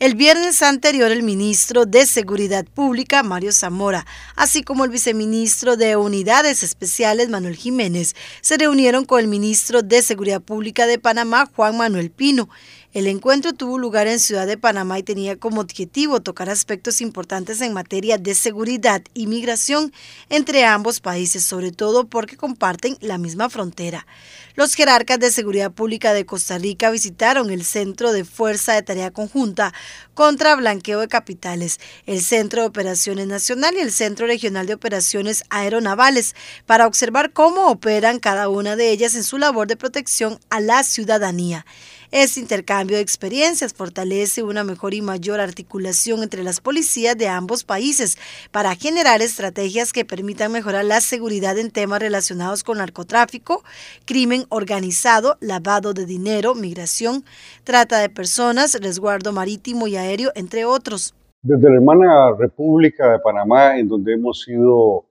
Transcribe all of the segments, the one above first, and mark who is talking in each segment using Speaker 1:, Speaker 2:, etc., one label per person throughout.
Speaker 1: El viernes anterior, el ministro de Seguridad Pública, Mario Zamora, así como el viceministro de Unidades Especiales, Manuel Jiménez, se reunieron con el ministro de Seguridad Pública de Panamá, Juan Manuel Pino, el encuentro tuvo lugar en Ciudad de Panamá y tenía como objetivo tocar aspectos importantes en materia de seguridad y migración entre ambos países, sobre todo porque comparten la misma frontera. Los jerarcas de seguridad pública de Costa Rica visitaron el Centro de Fuerza de Tarea Conjunta contra Blanqueo de Capitales, el Centro de Operaciones Nacional y el Centro Regional de Operaciones Aeronavales para observar cómo operan cada una de ellas en su labor de protección a la ciudadanía. Este intercambio de experiencias fortalece una mejor y mayor articulación entre las policías de ambos países para generar estrategias que permitan mejorar la seguridad en temas relacionados con narcotráfico, crimen organizado, lavado de dinero, migración, trata de personas, resguardo marítimo y aéreo, entre otros.
Speaker 2: Desde la hermana República de Panamá, en donde hemos sido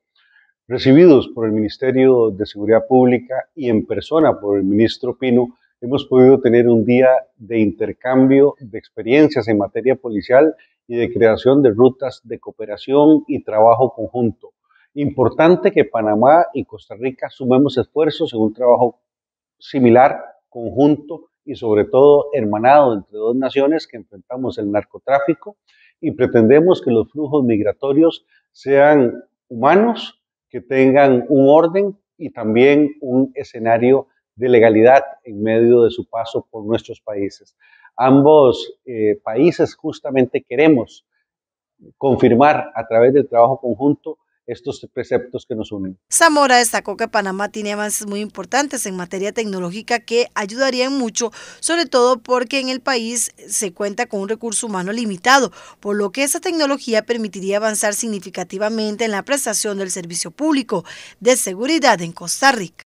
Speaker 2: recibidos por el Ministerio de Seguridad Pública y en persona por el ministro Pino, hemos podido tener un día de intercambio de experiencias en materia policial y de creación de rutas de cooperación y trabajo conjunto. Importante que Panamá y Costa Rica sumemos esfuerzos en un trabajo similar, conjunto y sobre todo hermanado entre dos naciones que enfrentamos el narcotráfico y pretendemos que los flujos migratorios sean humanos, que tengan un orden y también un escenario de legalidad en medio de su paso por nuestros países. Ambos eh, países justamente queremos confirmar a través del trabajo conjunto estos preceptos que nos unen.
Speaker 1: Zamora destacó que Panamá tiene avances muy importantes en materia tecnológica que ayudarían mucho, sobre todo porque en el país se cuenta con un recurso humano limitado, por lo que esa tecnología permitiría avanzar significativamente en la prestación del servicio público de seguridad en Costa Rica.